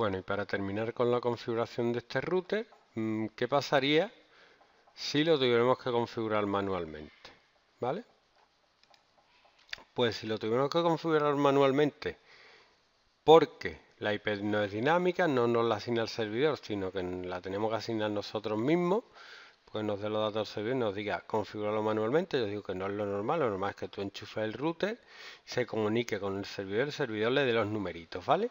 Bueno, y para terminar con la configuración de este router, mm, ¿qué pasaría si lo tuviéramos que configurar manualmente? ¿Vale? Pues si lo tuviéramos que configurar manualmente, porque la IP no es dinámica, no nos la asigna el servidor, sino que la tenemos que asignar nosotros mismos, pues nos dé los datos servidor y nos diga configurarlo manualmente. Yo digo que no es lo normal, lo normal es que tú enchufes el router, se comunique con el servidor, el servidor le dé los numeritos, ¿vale?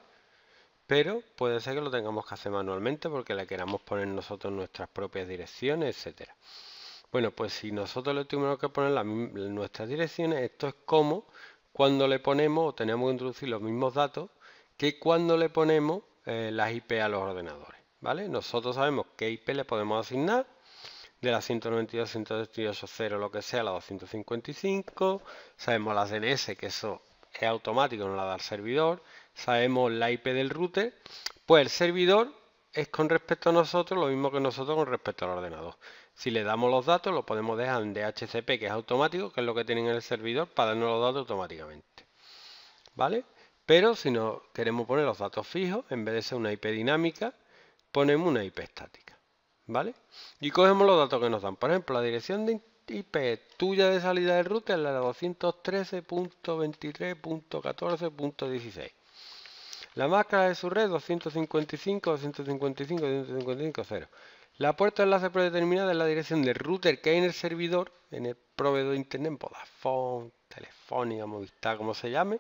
pero puede ser que lo tengamos que hacer manualmente porque le queramos poner nosotros nuestras propias direcciones, etcétera. Bueno, pues si nosotros le tuvimos que poner nuestras direcciones, esto es como cuando le ponemos o tenemos que introducir los mismos datos que cuando le ponemos eh, las IP a los ordenadores, ¿vale? Nosotros sabemos qué IP le podemos asignar, de la 192, lo que sea, la 255, sabemos las DNS, que eso es automático, nos la da el servidor, sabemos la IP del router, pues el servidor es con respecto a nosotros lo mismo que nosotros con respecto al ordenador. Si le damos los datos, lo podemos dejar en DHCP, que es automático, que es lo que tienen en el servidor, para darnos los datos automáticamente. ¿Vale? Pero si no queremos poner los datos fijos, en vez de ser una IP dinámica, ponemos una IP estática. ¿Vale? Y cogemos los datos que nos dan. Por ejemplo, la dirección de IP tuya de salida del router, la 213.23.14.16. La máscara de su red 255, La puerta de enlace predeterminada es la dirección del router que hay en el servidor, en el proveedor de internet, Vodafone, Telefónica, Movistar, como se llame,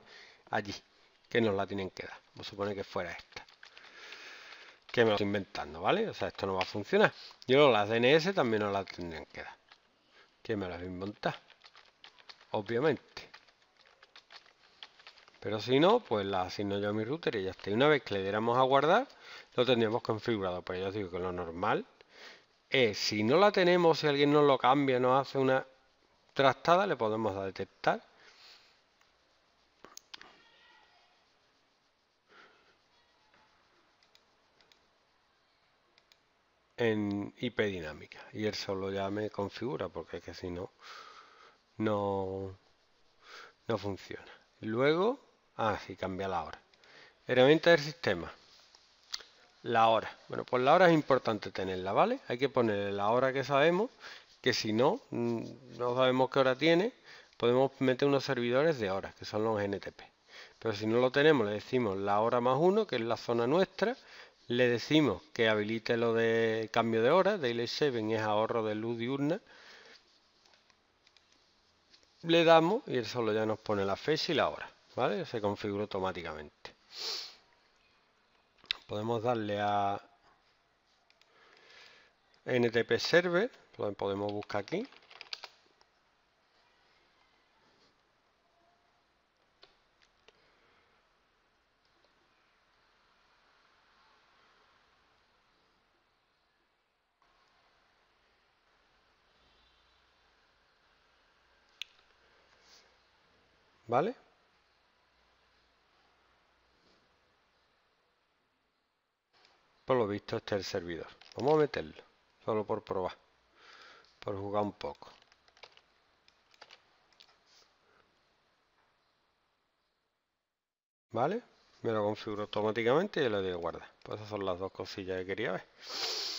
allí, que nos la tienen que dar. Vamos a suponer que fuera esta. Que me lo estoy inventando, ¿vale? O sea, esto no va a funcionar. Yo las DNS también nos la tendrían que dar que me las obviamente pero si no, pues la asigno yo a mi router y ya está. Y una vez que le diéramos a guardar, lo tendríamos configurado. Pero pues yo os digo que lo normal es, si no la tenemos, si alguien nos lo cambia, nos hace una trastada, le podemos detectar en IP dinámica y él solo ya me configura porque es que si no no no funciona luego ah sí cambia la hora herramienta del sistema la hora bueno pues la hora es importante tenerla vale hay que poner la hora que sabemos que si no mm, no sabemos qué hora tiene podemos meter unos servidores de horas que son los NTP pero si no lo tenemos le decimos la hora más uno que es la zona nuestra le decimos que habilite lo de cambio de hora, Daily Saving es ahorro de luz diurna. Le damos y él solo ya nos pone la fecha y la hora, ¿vale? Se configura automáticamente. Podemos darle a NTP Server, lo podemos buscar aquí, ¿Vale? Por lo visto este el servidor. Vamos a meterlo, solo por probar, por jugar un poco. ¿Vale? Me lo configuro automáticamente y le doy guarda guardar. Pues esas son las dos cosillas que quería ver.